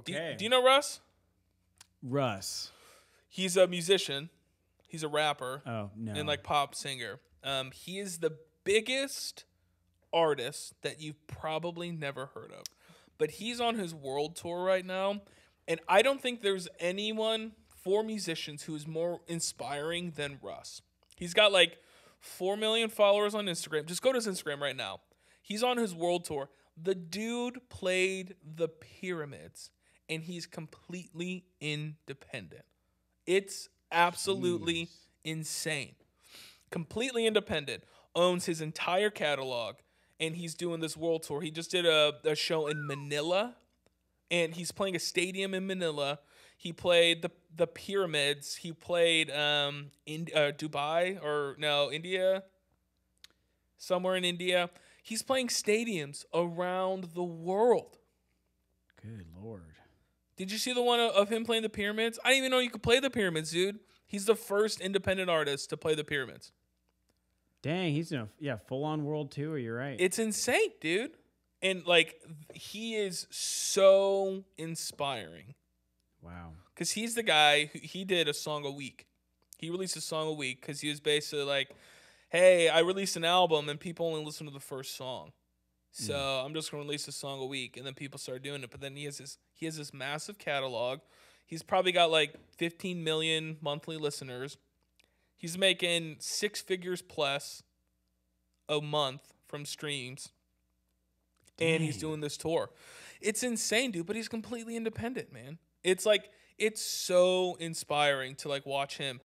Okay. Do, do you know Russ? Russ. He's a musician. He's a rapper. Oh no. And like pop singer. Um, he is the biggest artist that you've probably never heard of. But he's on his world tour right now, and I don't think there's anyone for musicians who is more inspiring than Russ. He's got like 4 million followers on Instagram. Just go to his Instagram right now. He's on his world tour. The dude played the pyramids and he's completely independent. It's absolutely Jeez. insane. Completely independent, owns his entire catalog, and he's doing this world tour. He just did a, a show in Manila, and he's playing a stadium in Manila. He played the the pyramids. He played um in uh, Dubai or no India, somewhere in India. He's playing stadiums around the world. Good lord. Did you see the one of him playing the pyramids? I didn't even know you could play the pyramids, dude. He's the first independent artist to play the pyramids. Dang, he's in a yeah full on world tour. You're right. It's insane, dude. And like he is so inspiring. Wow. Because he's the guy who he did a song a week. He released a song a week because he was basically like, "Hey, I released an album and people only listen to the first song." So mm. I'm just gonna release a song a week, and then people start doing it. But then he has this he has this massive catalog. He's probably got like 15 million monthly listeners. He's making six figures plus a month from streams. Dang. And he's doing this tour. It's insane, dude, but he's completely independent, man. It's like it's so inspiring to like watch him.